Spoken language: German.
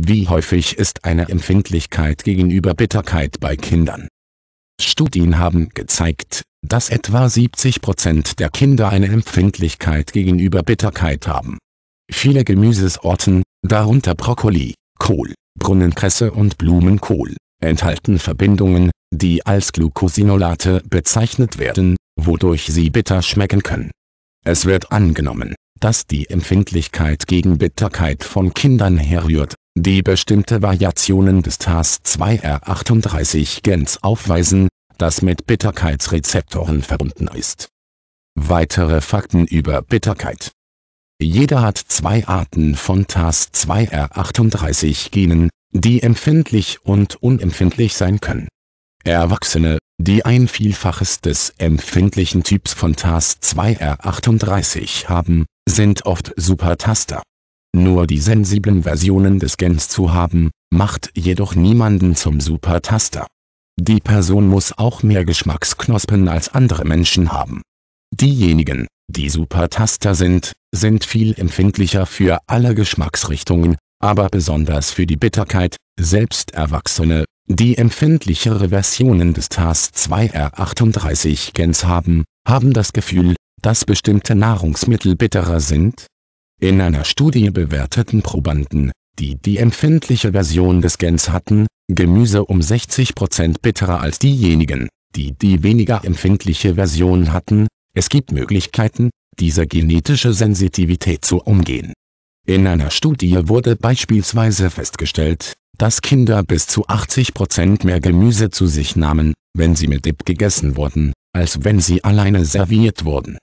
Wie häufig ist eine Empfindlichkeit gegenüber Bitterkeit bei Kindern? Studien haben gezeigt, dass etwa 70% Prozent der Kinder eine Empfindlichkeit gegenüber Bitterkeit haben. Viele Gemüsesorten, darunter Brokkoli, Kohl, Brunnenkresse und Blumenkohl, enthalten Verbindungen, die als Glucosinolate bezeichnet werden, wodurch sie bitter schmecken können. Es wird angenommen, dass die Empfindlichkeit gegen Bitterkeit von Kindern herrührt, die bestimmte Variationen des TAS2R38 Gens aufweisen, das mit Bitterkeitsrezeptoren verbunden ist. Weitere Fakten über Bitterkeit Jeder hat zwei Arten von TAS2R38 Genen, die empfindlich und unempfindlich sein können. Erwachsene, die ein Vielfaches des empfindlichen Typs von TAS2R38 haben, sind oft Supertaster. Nur die sensiblen Versionen des Gens zu haben, macht jedoch niemanden zum Supertaster. Die Person muss auch mehr Geschmacksknospen als andere Menschen haben. Diejenigen, die Supertaster sind, sind viel empfindlicher für alle Geschmacksrichtungen, aber besonders für die Bitterkeit, selbst Erwachsene, die empfindlichere Versionen des TAS 2R38 Gens haben, haben das Gefühl, dass bestimmte Nahrungsmittel bitterer sind, in einer Studie bewerteten Probanden, die die empfindliche Version des Gens hatten, Gemüse um 60% bitterer als diejenigen, die die weniger empfindliche Version hatten. Es gibt Möglichkeiten, diese genetische Sensitivität zu umgehen. In einer Studie wurde beispielsweise festgestellt, dass Kinder bis zu 80% mehr Gemüse zu sich nahmen, wenn sie mit Dip gegessen wurden, als wenn sie alleine serviert wurden.